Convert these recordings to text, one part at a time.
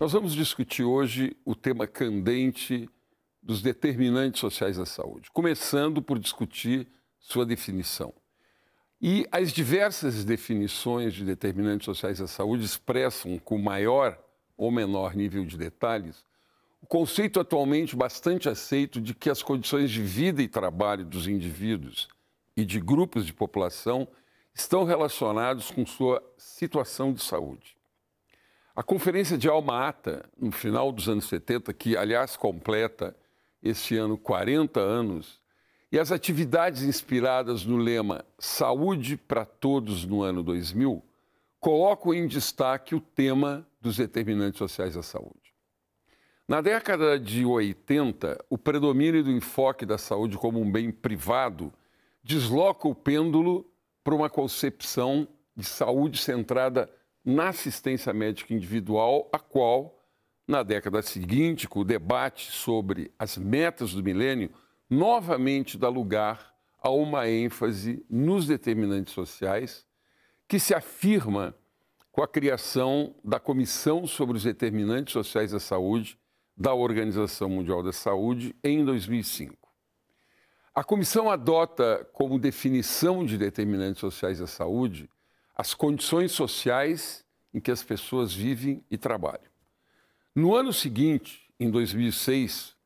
Nós vamos discutir hoje o tema candente dos determinantes sociais da saúde, começando por discutir sua definição. E as diversas definições de determinantes sociais da saúde expressam com maior ou menor nível de detalhes o conceito atualmente bastante aceito de que as condições de vida e trabalho dos indivíduos e de grupos de população estão relacionados com sua situação de saúde. A Conferência de Alma Ata, no final dos anos 70, que aliás completa este ano 40 anos, e as atividades inspiradas no lema Saúde para Todos no ano 2000, colocam em destaque o tema dos determinantes sociais da saúde. Na década de 80, o predomínio do enfoque da saúde como um bem privado desloca o pêndulo para uma concepção de saúde centrada na assistência médica individual, a qual, na década seguinte, com o debate sobre as metas do milênio, novamente dá lugar a uma ênfase nos determinantes sociais, que se afirma com a criação da Comissão sobre os Determinantes Sociais da Saúde da Organização Mundial da Saúde em 2005. A comissão adota como definição de determinantes sociais da saúde as condições sociais em que as pessoas vivem e trabalham. No ano seguinte, em 2006,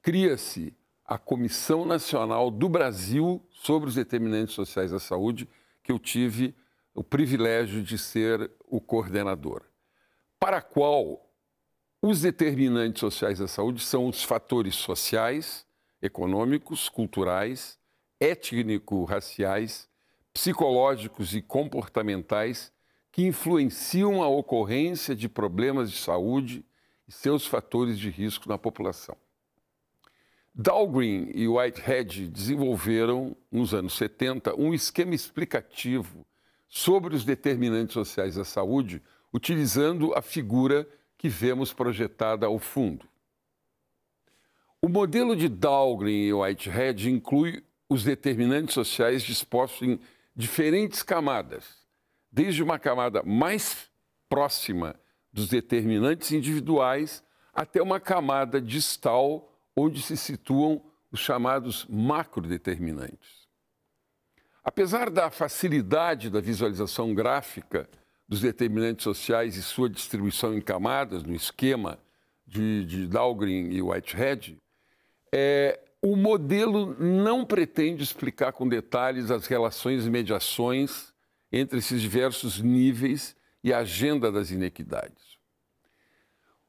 cria-se a Comissão Nacional do Brasil sobre os Determinantes Sociais da Saúde, que eu tive o privilégio de ser o coordenador, para a qual os determinantes sociais da saúde são os fatores sociais, econômicos, culturais, étnico-raciais psicológicos e comportamentais que influenciam a ocorrência de problemas de saúde e seus fatores de risco na população. Dahlgren e Whitehead desenvolveram, nos anos 70, um esquema explicativo sobre os determinantes sociais da saúde, utilizando a figura que vemos projetada ao fundo. O modelo de Dahlgren e Whitehead inclui os determinantes sociais dispostos em diferentes camadas, desde uma camada mais próxima dos determinantes individuais até uma camada distal onde se situam os chamados macrodeterminantes. Apesar da facilidade da visualização gráfica dos determinantes sociais e sua distribuição em camadas no esquema de, de Dahlgren e Whitehead, é, o modelo não pretende explicar com detalhes as relações e mediações entre esses diversos níveis e a agenda das inequidades.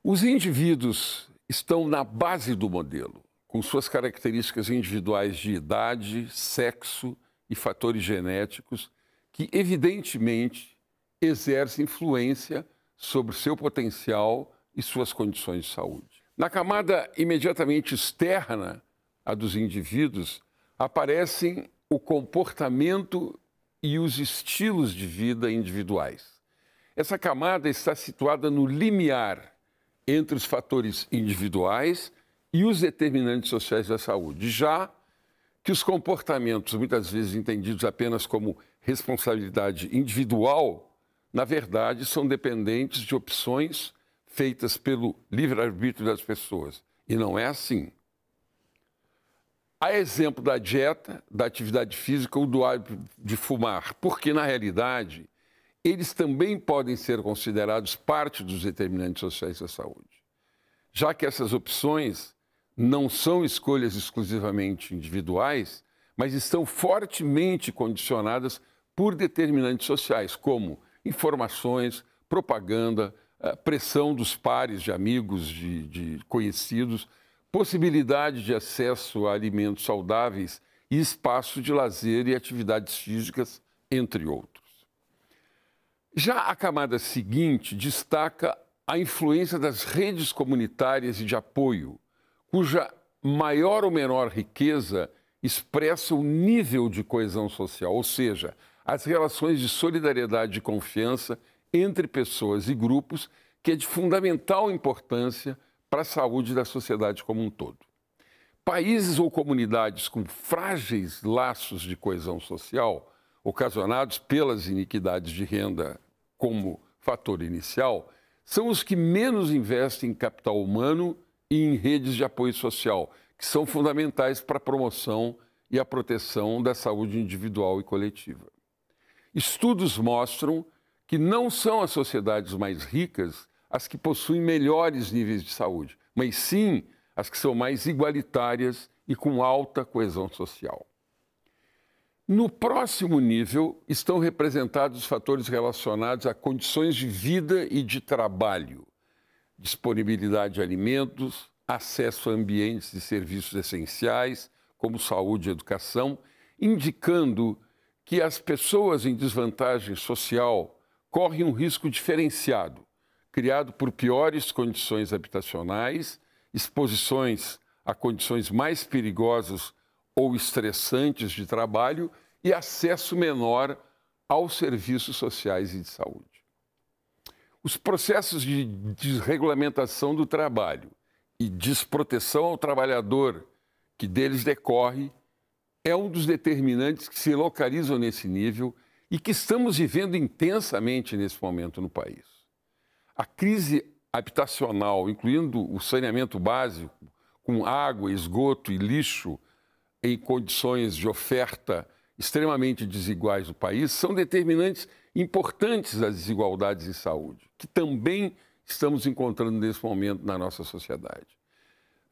Os indivíduos estão na base do modelo, com suas características individuais de idade, sexo e fatores genéticos, que evidentemente exercem influência sobre seu potencial e suas condições de saúde. Na camada imediatamente externa, a dos indivíduos, aparecem o comportamento e os estilos de vida individuais. Essa camada está situada no limiar entre os fatores individuais e os determinantes sociais da saúde, já que os comportamentos, muitas vezes entendidos apenas como responsabilidade individual, na verdade são dependentes de opções feitas pelo livre-arbítrio das pessoas. E não é assim. A exemplo da dieta, da atividade física ou do hábito de fumar, porque na realidade eles também podem ser considerados parte dos determinantes sociais da saúde, já que essas opções não são escolhas exclusivamente individuais, mas estão fortemente condicionadas por determinantes sociais, como informações, propaganda, eh, pressão dos pares, de amigos, de, de conhecidos possibilidade de acesso a alimentos saudáveis e espaço de lazer e atividades físicas, entre outros. Já a camada seguinte destaca a influência das redes comunitárias e de apoio, cuja maior ou menor riqueza expressa o nível de coesão social, ou seja, as relações de solidariedade e confiança entre pessoas e grupos, que é de fundamental importância para a saúde da sociedade como um todo. Países ou comunidades com frágeis laços de coesão social, ocasionados pelas iniquidades de renda como fator inicial, são os que menos investem em capital humano e em redes de apoio social, que são fundamentais para a promoção e a proteção da saúde individual e coletiva. Estudos mostram que não são as sociedades mais ricas as que possuem melhores níveis de saúde, mas sim as que são mais igualitárias e com alta coesão social. No próximo nível estão representados os fatores relacionados a condições de vida e de trabalho, disponibilidade de alimentos, acesso a ambientes e serviços essenciais, como saúde e educação, indicando que as pessoas em desvantagem social correm um risco diferenciado criado por piores condições habitacionais, exposições a condições mais perigosas ou estressantes de trabalho e acesso menor aos serviços sociais e de saúde. Os processos de desregulamentação do trabalho e desproteção ao trabalhador que deles decorre é um dos determinantes que se localizam nesse nível e que estamos vivendo intensamente nesse momento no país a crise habitacional, incluindo o saneamento básico, com água, esgoto e lixo em condições de oferta extremamente desiguais do país, são determinantes importantes das desigualdades em saúde, que também estamos encontrando nesse momento na nossa sociedade.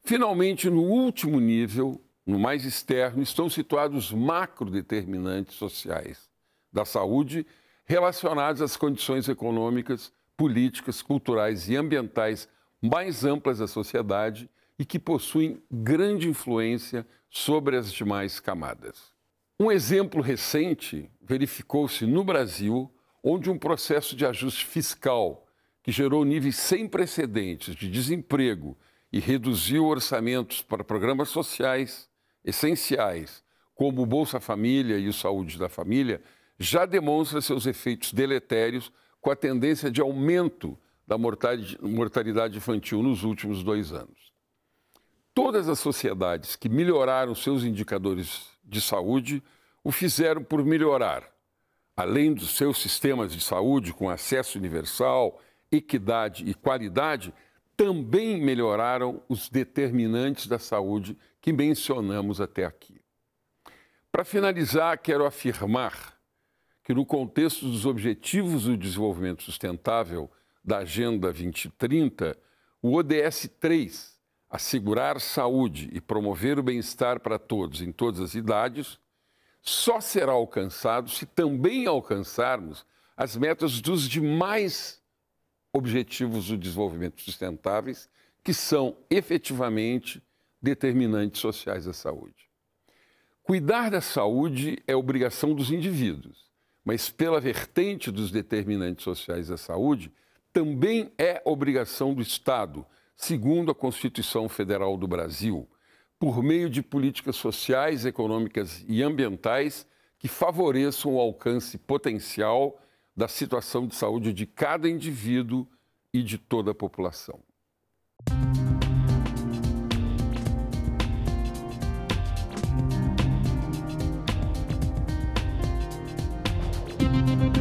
Finalmente, no último nível, no mais externo, estão situados os macrodeterminantes sociais da saúde relacionados às condições econômicas políticas, culturais e ambientais mais amplas da sociedade e que possuem grande influência sobre as demais camadas. Um exemplo recente verificou-se no Brasil, onde um processo de ajuste fiscal que gerou níveis sem precedentes de desemprego e reduziu orçamentos para programas sociais essenciais, como o Bolsa Família e o Saúde da Família, já demonstra seus efeitos deletérios com a tendência de aumento da mortalidade infantil nos últimos dois anos. Todas as sociedades que melhoraram seus indicadores de saúde o fizeram por melhorar, além dos seus sistemas de saúde com acesso universal, equidade e qualidade, também melhoraram os determinantes da saúde que mencionamos até aqui. Para finalizar, quero afirmar que, no contexto dos Objetivos do Desenvolvimento Sustentável da Agenda 2030, o ODS 3, assegurar saúde e promover o bem-estar para todos em todas as idades, só será alcançado se também alcançarmos as metas dos demais objetivos do desenvolvimento sustentáveis, que são efetivamente determinantes sociais da saúde. Cuidar da saúde é obrigação dos indivíduos mas pela vertente dos determinantes sociais da saúde, também é obrigação do Estado, segundo a Constituição Federal do Brasil, por meio de políticas sociais, econômicas e ambientais que favoreçam o alcance potencial da situação de saúde de cada indivíduo e de toda a população. you